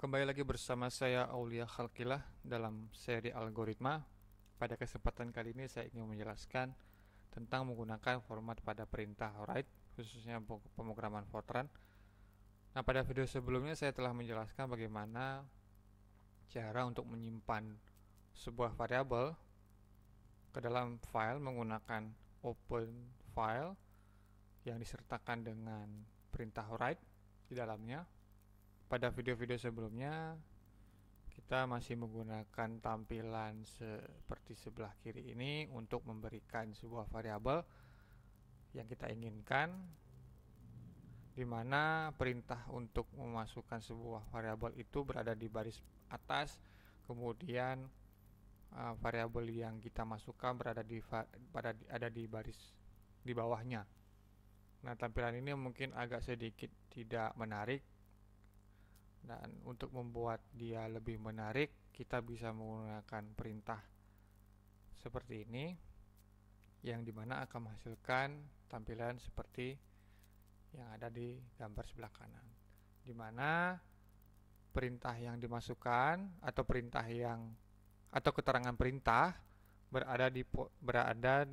Kembali lagi bersama saya Aulia Khalkilah dalam seri algoritma. Pada kesempatan kali ini saya ingin menjelaskan tentang menggunakan format pada perintah write khususnya pemrograman Fortran. Nah, pada video sebelumnya saya telah menjelaskan bagaimana cara untuk menyimpan sebuah variabel ke dalam file menggunakan open file yang disertakan dengan perintah write di dalamnya pada video-video sebelumnya kita masih menggunakan tampilan seperti sebelah kiri ini untuk memberikan sebuah variabel yang kita inginkan di mana perintah untuk memasukkan sebuah variabel itu berada di baris atas kemudian uh, variabel yang kita masukkan berada di pada ada di baris di bawahnya. Nah, tampilan ini mungkin agak sedikit tidak menarik dan untuk membuat dia lebih menarik, kita bisa menggunakan perintah seperti ini yang dimana akan menghasilkan tampilan seperti yang ada di gambar sebelah kanan. Dimana perintah yang dimasukkan atau perintah yang atau keterangan perintah berada di berada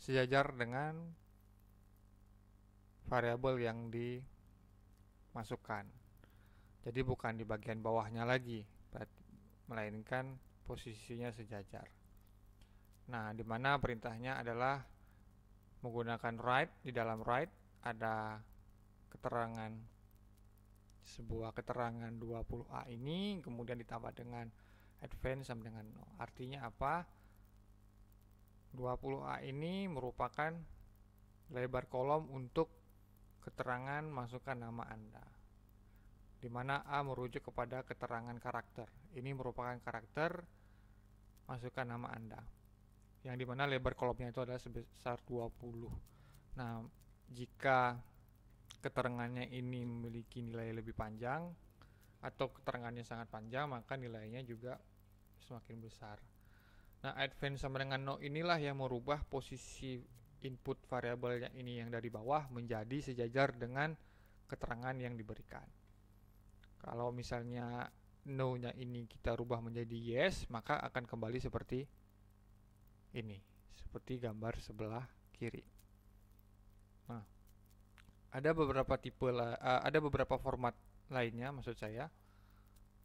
sejajar dengan variabel yang dimasukkan. Jadi bukan di bagian bawahnya lagi, melainkan posisinya sejajar. Nah, dimana perintahnya adalah menggunakan right di dalam right ada keterangan sebuah keterangan 20A ini kemudian ditambah dengan advance sama dengan no. Artinya apa? 20A ini merupakan lebar kolom untuk keterangan masukkan nama Anda di mana A merujuk kepada keterangan karakter. Ini merupakan karakter masukkan nama Anda. Yang di mana lebar kolomnya itu adalah sebesar 20. Nah, jika keterangannya ini memiliki nilai lebih panjang atau keterangannya sangat panjang, maka nilainya juga semakin besar. Nah, advance sama dengan no inilah yang merubah posisi input variabelnya ini yang dari bawah menjadi sejajar dengan keterangan yang diberikan. Kalau misalnya no-nya ini kita rubah menjadi yes, maka akan kembali seperti ini, seperti gambar sebelah kiri. Nah, ada beberapa tipe uh, ada beberapa format lainnya maksud saya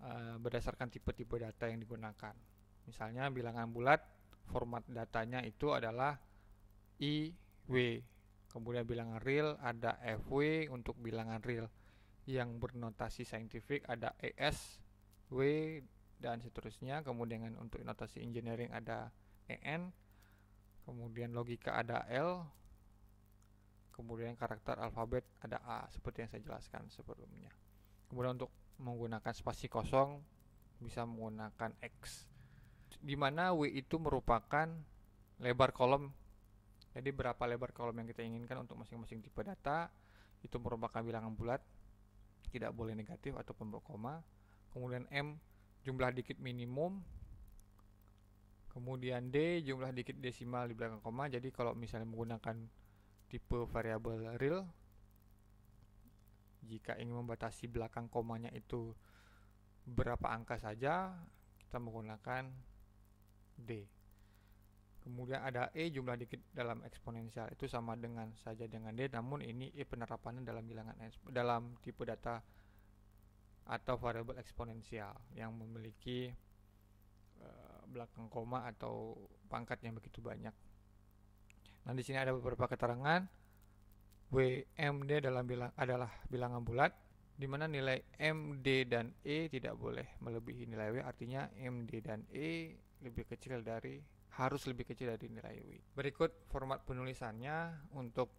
uh, berdasarkan tipe-tipe data yang digunakan. Misalnya bilangan bulat format datanya itu adalah IW. Kemudian bilangan real ada FW untuk bilangan real yang bernotasi saintifik ada ES, W, dan seterusnya. Kemudian untuk notasi engineering ada EN, kemudian logika ada L, kemudian karakter alfabet ada A, seperti yang saya jelaskan sebelumnya. Kemudian untuk menggunakan spasi kosong bisa menggunakan X, di mana W itu merupakan lebar kolom jadi berapa lebar kolom yang kita inginkan untuk masing-masing tipe data itu merupakan bilangan bulat tidak boleh negatif ataupun berkoma, koma kemudian M jumlah dikit minimum kemudian D jumlah dikit desimal di belakang koma jadi kalau misalnya menggunakan tipe variabel real jika ingin membatasi belakang komanya itu berapa angka saja kita menggunakan D Kemudian ada E jumlah dikit dalam eksponensial itu sama dengan saja dengan D namun ini E penerapannya dalam bilangan dalam tipe data atau variabel eksponensial yang memiliki uh, belakang koma atau pangkat yang begitu banyak. Nah, di sini ada beberapa keterangan WMD dalam bilang adalah bilangan bulat di mana nilai MD dan E tidak boleh melebihi nilai W artinya MD dan E lebih kecil dari harus lebih kecil dari nilai UI. Berikut format penulisannya untuk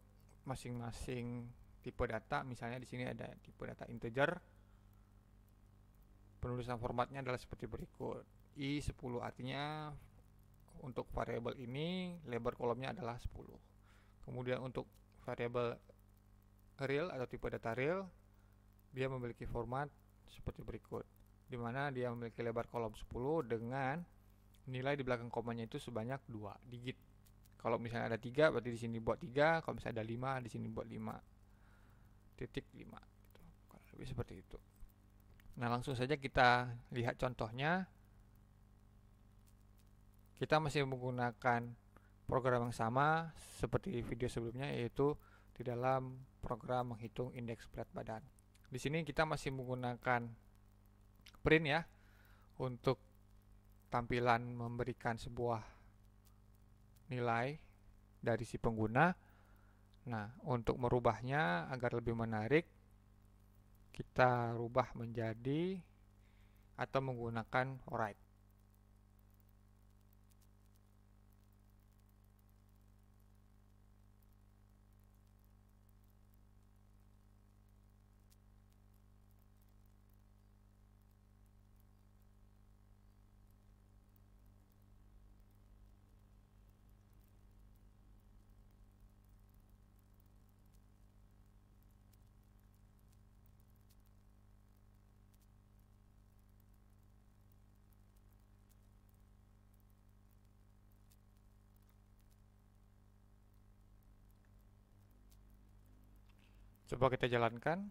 masing-masing tipe data. Misalnya di sini ada tipe data integer. Penulisan formatnya adalah seperti berikut. I10 artinya untuk variabel ini lebar kolomnya adalah 10. Kemudian untuk variabel real atau tipe data real dia memiliki format seperti berikut di mana dia memiliki lebar kolom 10 dengan nilai di belakang komanya itu sebanyak dua digit. Kalau misalnya ada tiga, berarti di sini buat tiga. Kalau misalnya ada lima, di sini buat lima. Titik lima. Gitu. Lebih seperti itu. Nah, langsung saja kita lihat contohnya. Kita masih menggunakan program yang sama seperti video sebelumnya yaitu di dalam program menghitung indeks berat badan. Di sini kita masih menggunakan print ya untuk tampilan memberikan sebuah nilai dari si pengguna. Nah, untuk merubahnya agar lebih menarik, kita rubah menjadi atau menggunakan write. Coba kita jalankan.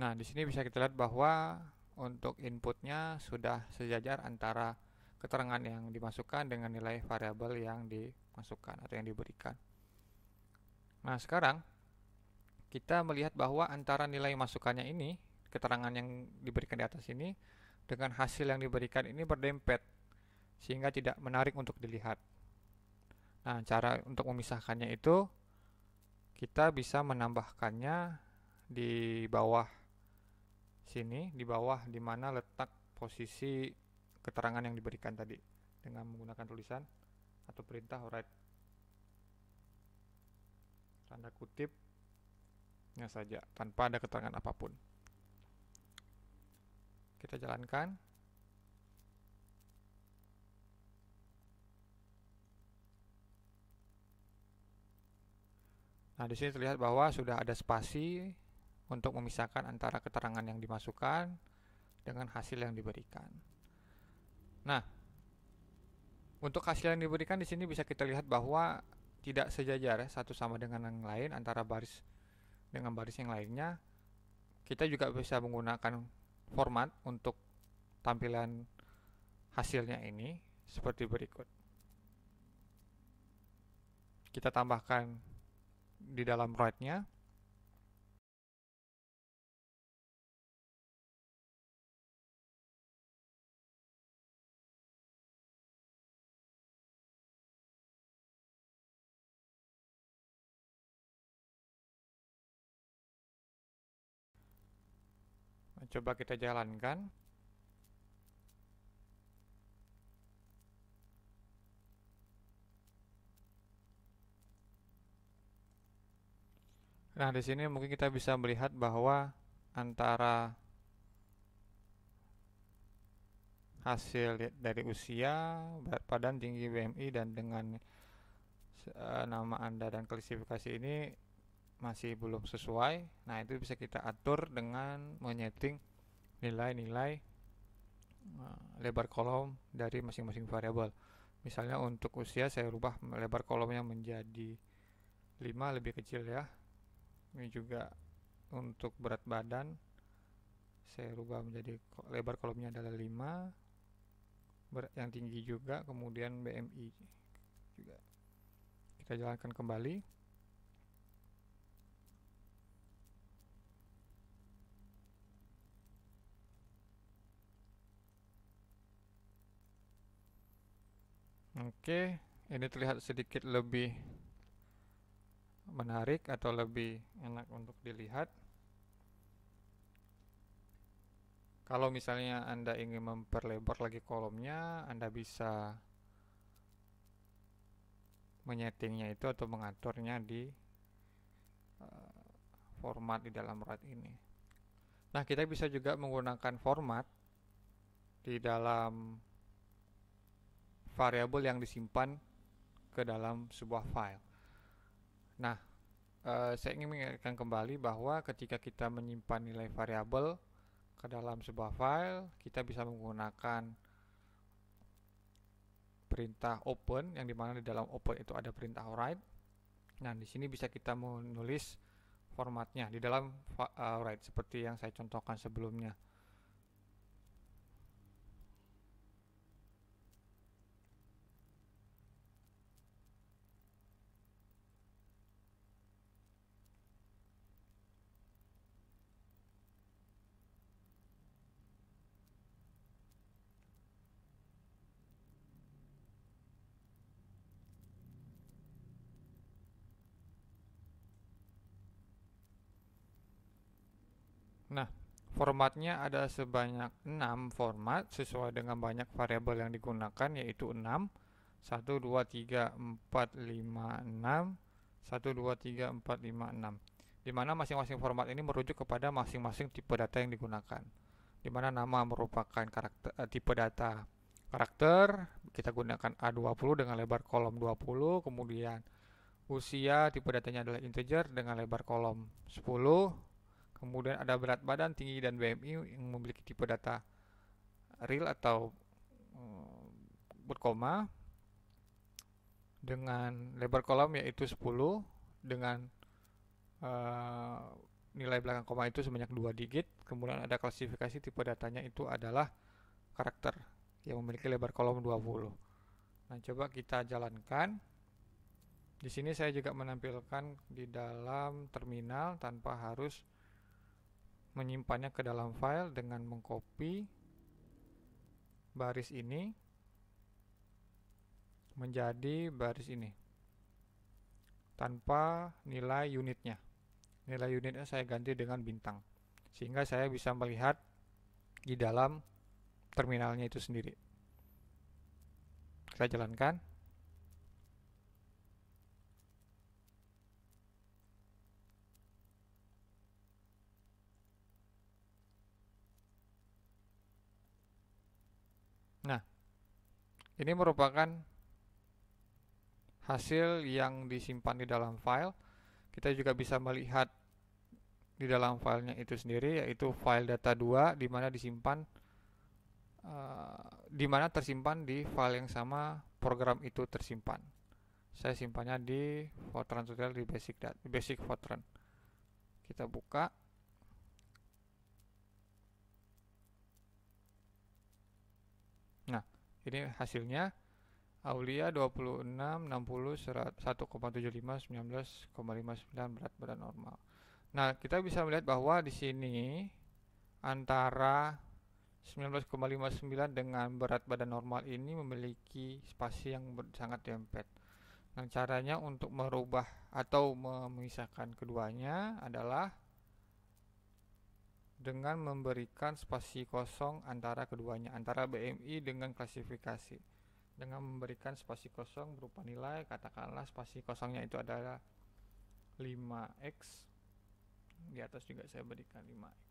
Nah, di sini bisa kita lihat bahwa untuk inputnya sudah sejajar antara keterangan yang dimasukkan dengan nilai variabel yang dimasukkan atau yang diberikan. Nah, sekarang kita melihat bahwa antara nilai masukannya ini, keterangan yang diberikan di atas ini, dengan hasil yang diberikan ini berdempet, sehingga tidak menarik untuk dilihat. Nah, cara untuk memisahkannya itu, kita bisa menambahkannya di bawah sini, di bawah di mana letak posisi keterangan yang diberikan tadi, dengan menggunakan tulisan atau perintah write. Tanda kutip nya saja tanpa ada keterangan apapun. Kita jalankan. Nah, di sini terlihat bahwa sudah ada spasi untuk memisahkan antara keterangan yang dimasukkan dengan hasil yang diberikan. Nah, untuk hasil yang diberikan di sini bisa kita lihat bahwa tidak sejajar ya, satu sama dengan yang lain antara baris dengan baris yang lainnya kita juga bisa menggunakan format untuk tampilan hasilnya ini seperti berikut kita tambahkan di dalam write nya coba kita jalankan Nah, di sini mungkin kita bisa melihat bahwa antara hasil dari usia, berat badan, tinggi BMI dan dengan eh, nama Anda dan klasifikasi ini masih belum sesuai nah itu bisa kita atur dengan menyeting nilai-nilai eh, lebar kolom dari masing-masing variabel misalnya untuk usia saya rubah lebar kolomnya menjadi 5 lebih kecil ya ini juga untuk berat badan saya rubah menjadi lebar kolomnya adalah 5 yang tinggi juga kemudian BMI juga kita jalankan kembali Oke, ini terlihat sedikit lebih menarik atau lebih enak untuk dilihat. Kalau misalnya Anda ingin memperlebar lagi kolomnya, Anda bisa menyetingnya itu atau mengaturnya di uh, format di dalam RAD ini. Nah, kita bisa juga menggunakan format di dalam variabel yang disimpan ke dalam sebuah file. Nah, eh, saya ingin mengingatkan kembali bahwa ketika kita menyimpan nilai variabel ke dalam sebuah file, kita bisa menggunakan perintah open yang dimana di dalam open itu ada perintah write. Nah, di sini bisa kita menulis formatnya di dalam eh, write seperti yang saya contohkan sebelumnya. Nah, formatnya ada sebanyak 6 format sesuai dengan banyak variabel yang digunakan yaitu 6 1 2 3 4 5 6 1 2 3 4 5 6 di mana masing-masing format ini merujuk kepada masing-masing tipe data yang digunakan. Di mana nama merupakan karakter eh, tipe data karakter, kita gunakan A20 dengan lebar kolom 20, kemudian usia tipe datanya adalah integer dengan lebar kolom 10, Kemudian ada berat badan, tinggi, dan BMI yang memiliki tipe data real atau eh, berkoma dengan lebar kolom yaitu 10 dengan uh, nilai belakang koma itu sebanyak 2 digit kemudian ada klasifikasi tipe datanya itu adalah karakter yang memiliki lebar kolom 20 nah coba kita jalankan di sini saya juga menampilkan di dalam terminal tanpa harus menyimpannya ke dalam file dengan mengcopy baris ini menjadi baris ini tanpa nilai unitnya nilai unitnya saya ganti dengan bintang sehingga saya bisa melihat di dalam terminalnya itu sendiri saya jalankan Ini merupakan hasil yang disimpan di dalam file. Kita juga bisa melihat di dalam filenya itu sendiri yaitu file data 2 di mana disimpan uh, di mana tersimpan di file yang sama program itu tersimpan. Saya simpannya di Fortran tutorial di basic data, basic Fortran. Kita buka. Nah, ini hasilnya Aulia 26, 60, 1,75, 19,59 berat badan normal. Nah, kita bisa melihat bahwa di sini antara 19,59 dengan berat badan normal ini memiliki spasi yang sangat dempet. Nah, caranya untuk merubah atau memisahkan keduanya adalah dengan memberikan spasi kosong antara keduanya, antara BMI dengan klasifikasi. Dengan memberikan spasi kosong berupa nilai, katakanlah spasi kosongnya itu adalah 5x. Di atas juga saya berikan 5x.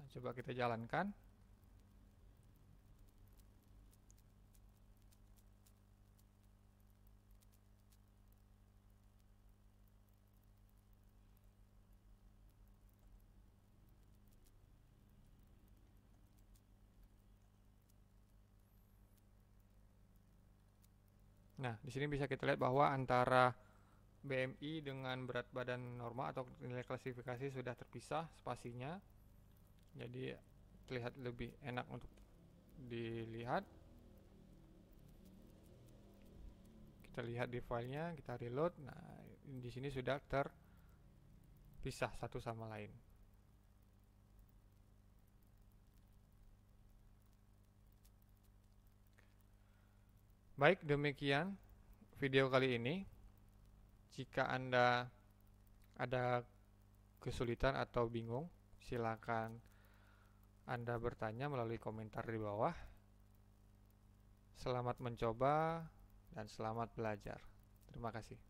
Nah, coba kita jalankan. Nah, di sini bisa kita lihat bahwa antara BMI dengan berat badan normal atau nilai klasifikasi sudah terpisah spasinya. Jadi terlihat lebih enak untuk dilihat. Kita lihat di filenya, kita reload. Nah, di sini sudah terpisah satu sama lain. Baik, demikian video kali ini. Jika Anda ada kesulitan atau bingung, silakan Anda bertanya melalui komentar di bawah. Selamat mencoba dan selamat belajar. Terima kasih.